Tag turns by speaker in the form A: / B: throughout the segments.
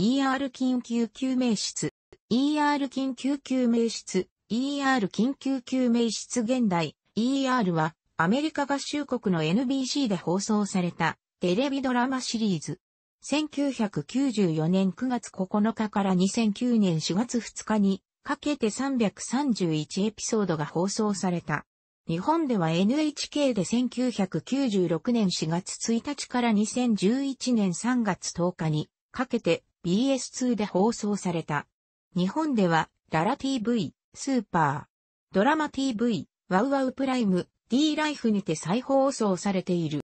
A: ER 緊急救命室、ER 緊急救命室、ER 緊急救命室現代、ER は、アメリカ合衆国の NBC で放送された、テレビドラマシリーズ。1994年9月9日から2009年4月2日に、かけて331エピソードが放送された。日本では NHK で1996年4月1日から2011年3月10日にかけて BS2 で放送された。日本では、ララ TV、スーパー、ドラマ TV、ワウワウプライム、D ライフにて再放送されている。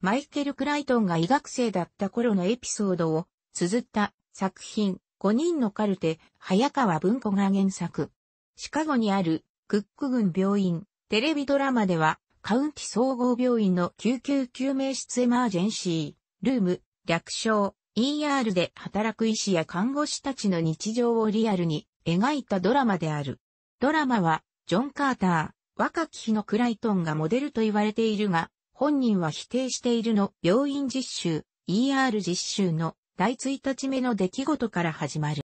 A: マイケル・クライトンが医学生だった頃のエピソードを綴った作品5人のカルテ、早川文庫が原作。シカゴにあるクック郡病院、テレビドラマではカウンティ総合病院の救急救命室エマージェンシー、ルーム、略称、ER で働く医師や看護師たちの日常をリアルに描いたドラマである。ドラマは、ジョン・カーター、若き日のクライトンがモデルと言われているが、本人は否定しているの病院実習、ER 実習の第1日目の出来事から始まる。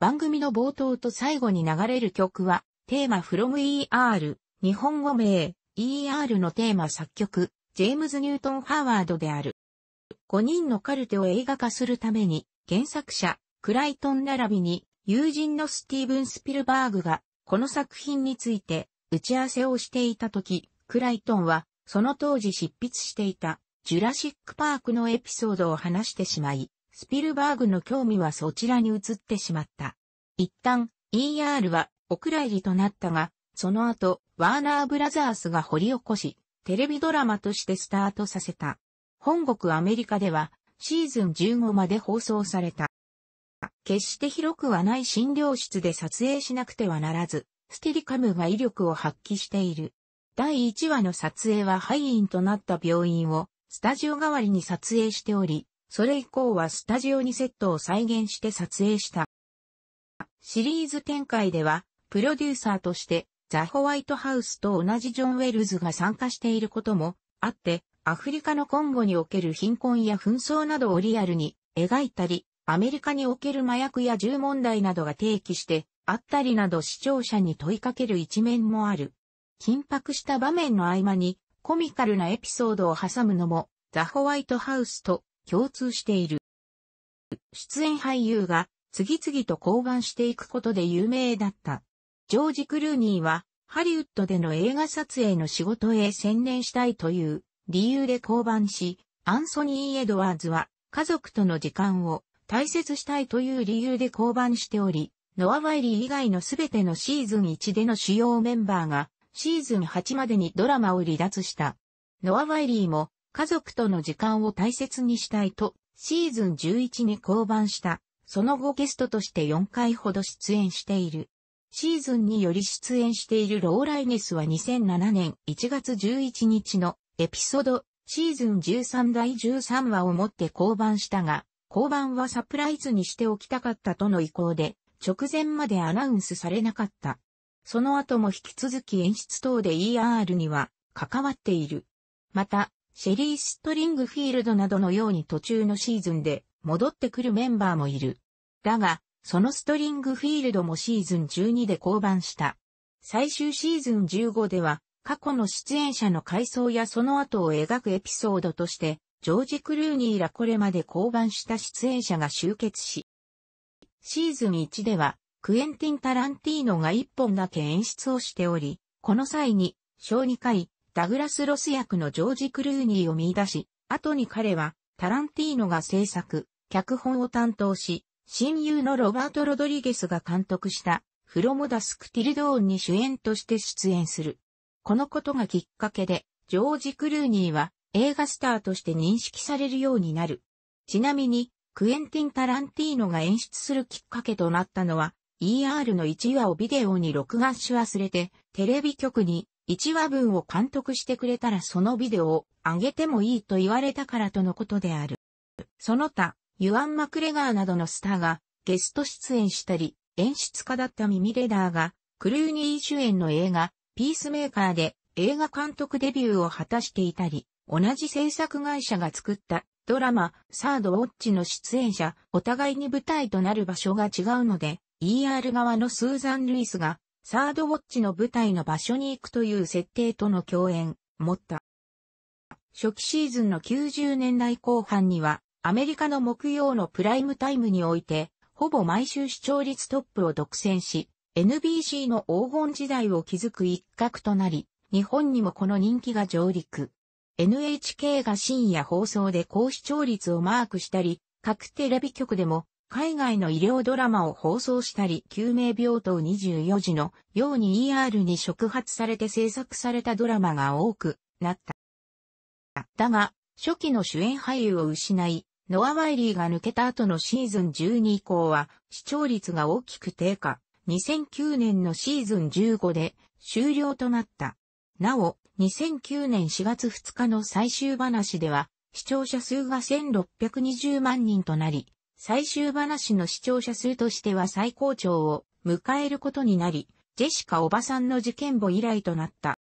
A: 番組の冒頭と最後に流れる曲は、テーマ from ER、日本語名、ER のテーマ作曲、ジェームズ・ニュートン・ハワードである。5人のカルテを映画化するために、原作者、クライトン並びに、友人のスティーブン・スピルバーグが、この作品について、打ち合わせをしていたとき、クライトンは、その当時執筆していた、ジュラシック・パークのエピソードを話してしまい、スピルバーグの興味はそちらに移ってしまった。一旦、ER は、お蔵入りとなったが、その後、ワーナーブラザースが掘り起こし、テレビドラマとしてスタートさせた。本国アメリカではシーズン15まで放送された。決して広くはない診療室で撮影しなくてはならず、ステリカムが威力を発揮している。第1話の撮影は廃院となった病院をスタジオ代わりに撮影しており、それ以降はスタジオにセットを再現して撮影した。シリーズ展開では、プロデューサーとしてザ・ホワイトハウスと同じジョン・ウェルズが参加していることもあって、アフリカのコンゴにおける貧困や紛争などをリアルに描いたり、アメリカにおける麻薬や銃問題などが提起してあったりなど視聴者に問いかける一面もある。緊迫した場面の合間にコミカルなエピソードを挟むのもザ・ホワイトハウスと共通している。出演俳優が次々と降板していくことで有名だった。ジョージ・クルーニーはハリウッドでの映画撮影の仕事へ専念したいという理由で降板し、アンソニー・エドワーズは家族との時間を大切したいという理由で降板しており、ノア・ワイリー以外のすべてのシーズン1での主要メンバーがシーズン8までにドラマを離脱した。ノア・ワイリーも家族との時間を大切にしたいとシーズン11に降板した。その後ゲストとして4回ほど出演している。シーズンにより出演しているローライネスは2007年1月11日のエピソード、シーズン13第13話をもって降板したが、降板はサプライズにしておきたかったとの意向で、直前までアナウンスされなかった。その後も引き続き演出等で ER には関わっている。また、シェリー・ストリングフィールドなどのように途中のシーズンで戻ってくるメンバーもいる。だが、そのストリングフィールドもシーズン12で降板した。最終シーズン15では、過去の出演者の回想やその後を描くエピソードとして、ジョージ・クルーニーらこれまで降板した出演者が集結し、シーズン1では、クエンティン・タランティーノが1本だけ演出をしており、この際に、小2回、ダグラス・ロス役のジョージ・クルーニーを見出し、後に彼は、タランティーノが制作、脚本を担当し、親友のロバート・ロドリゲスが監督した、フロム・ダスク・ティルドーンに主演として出演する。このことがきっかけで、ジョージ・クルーニーは映画スターとして認識されるようになる。ちなみに、クエンティン・タランティーノが演出するきっかけとなったのは、ER の1話をビデオに録画し忘れて、テレビ局に1話分を監督してくれたらそのビデオを上げてもいいと言われたからとのことである。その他、ユアン・マクレガーなどのスターがゲスト出演したり、演出家だったミミレダーが、クルーニー主演の映画、ピースメーカーで映画監督デビューを果たしていたり、同じ制作会社が作ったドラマ、サードウォッチの出演者、お互いに舞台となる場所が違うので、ER 側のスーザン・ルイスが、サードウォッチの舞台の場所に行くという設定との共演、持った。初期シーズンの90年代後半には、アメリカの木曜のプライムタイムにおいて、ほぼ毎週視聴率トップを独占し、NBC の黄金時代を築く一角となり、日本にもこの人気が上陸。NHK が深夜放送で高視聴率をマークしたり、各テレビ局でも海外の医療ドラマを放送したり、救命病棟24時のように ER に触発されて制作されたドラマが多くなった。だが、初期の主演俳優を失い、ノア・ワイリーが抜けた後のシーズン12以降は視聴率が大きく低下。2009年のシーズン15で終了となった。なお、2009年4月2日の最終話では、視聴者数が1620万人となり、最終話の視聴者数としては最高潮を迎えることになり、ジェシカおばさんの事件簿以来となった。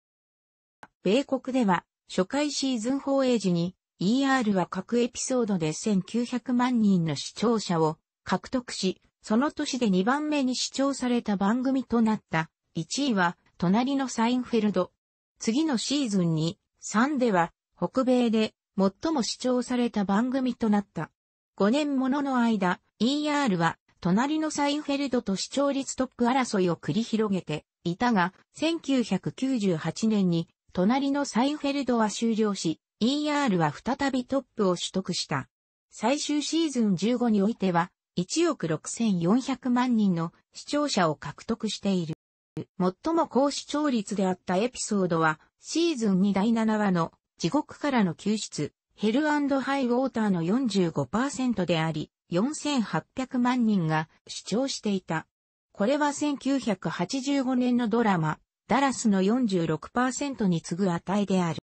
A: 米国では、初回シーズン放映時に、ER は各エピソードで1900万人の視聴者を獲得し、その年で2番目に視聴された番組となった。1位は、隣のサインフェルド。次のシーズンに、3では、北米で最も視聴された番組となった。5年ものの間、ER は、隣のサインフェルドと視聴率トップ争いを繰り広げていたが、1998年に、隣のサインフェルドは終了し、ER は再びトップを取得した。最終シーズン15においては、1億6400万人の視聴者を獲得している。最も高視聴率であったエピソードは、シーズン2第7話の地獄からの救出、ヘルハイウォーターの45%であり、4800万人が視聴していた。これは1985年のドラマ、ダラスの46%に次ぐ値である。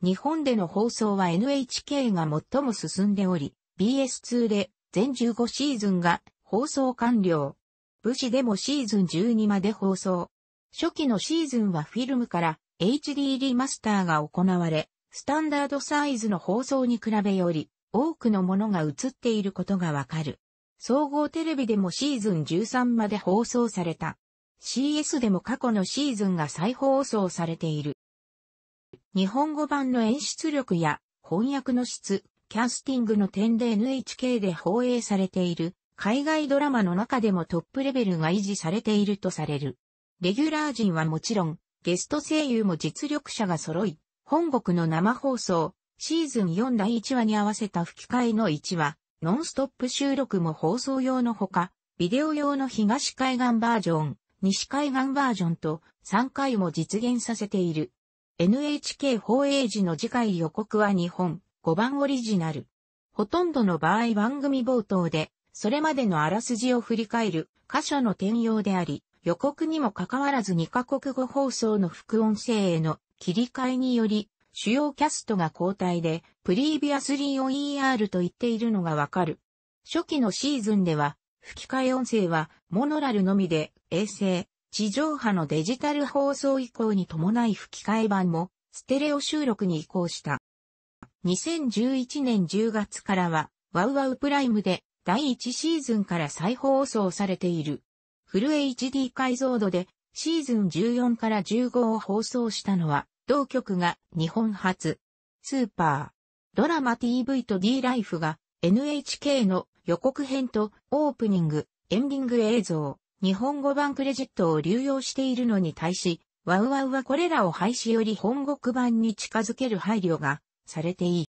A: 日本での放送は NHK が最も進んでおり、BS2 で全15シーズンが放送完了。武士でもシーズン12まで放送。初期のシーズンはフィルムから HD リマスターが行われ、スタンダードサイズの放送に比べより多くのものが映っていることがわかる。総合テレビでもシーズン13まで放送された。CS でも過去のシーズンが再放送されている。日本語版の演出力や翻訳の質、キャスティングの点で NHK で放映されている海外ドラマの中でもトップレベルが維持されているとされる。レギュラー陣はもちろん、ゲスト声優も実力者が揃い、本国の生放送、シーズン4第1話に合わせた吹き替えの1話、ノンストップ収録も放送用のほか、ビデオ用の東海岸バージョン、西海岸バージョンと3回も実現させている。NHK 放映時の次回予告は日本、5番オリジナル。ほとんどの場合番組冒頭で、それまでのあらすじを振り返る箇所の転用であり、予告にもかかわらず2カ国語放送の副音声への切り替えにより、主要キャストが交代で、プリービアスリー OER と言っているのがわかる。初期のシーズンでは、吹き替え音声は、モノラルのみで、衛星、地上波のデジタル放送以降に伴い吹き替え版も、ステレオ収録に移行した。2011年10月からは、ワウワウプライムで第1シーズンから再放送されている。フル HD 解像度でシーズン14から15を放送したのは、同局が日本初。スーパー。ドラマ TV と D ライフが NHK の予告編とオープニング、エンディング映像、日本語版クレジットを流用しているのに対し、ワウワウはこれらを廃止より本国版に近づける配慮がされてい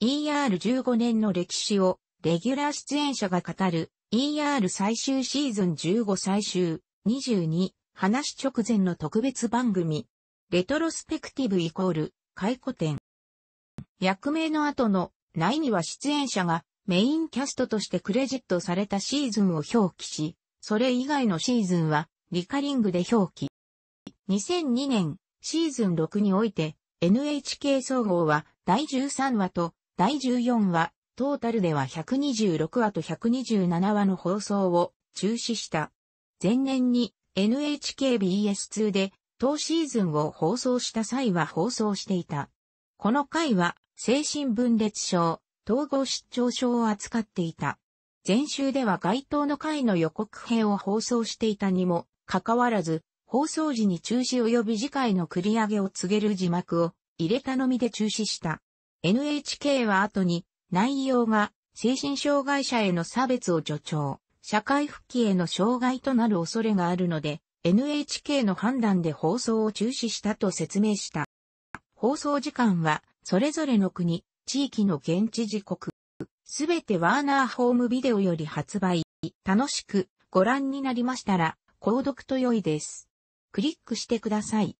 A: い。ER15 年の歴史をレギュラー出演者が語る ER 最終シーズン15最終22話直前の特別番組レトロスペクティブイコール回顧展役名の後の内には出演者がメインキャストとしてクレジットされたシーズンを表記し、それ以外のシーズンはリカリングで表記。2002年シーズン6において NHK 総合は第13話と第14話、トータルでは126話と127話の放送を中止した。前年に NHKBS2 で当シーズンを放送した際は放送していた。この回は精神分裂症、統合失調症を扱っていた。前週では該当の回の予告編を放送していたにもかかわらず、放送時に中止及び次回の繰り上げを告げる字幕を入れたのみで中止した。NHK は後に内容が精神障害者への差別を助長、社会復帰への障害となる恐れがあるので、NHK の判断で放送を中止したと説明した。放送時間は、それぞれの国、地域の現地時刻、すべてワーナーホームビデオより発売、楽しくご覧になりましたら、購読と良いです。クリックしてください。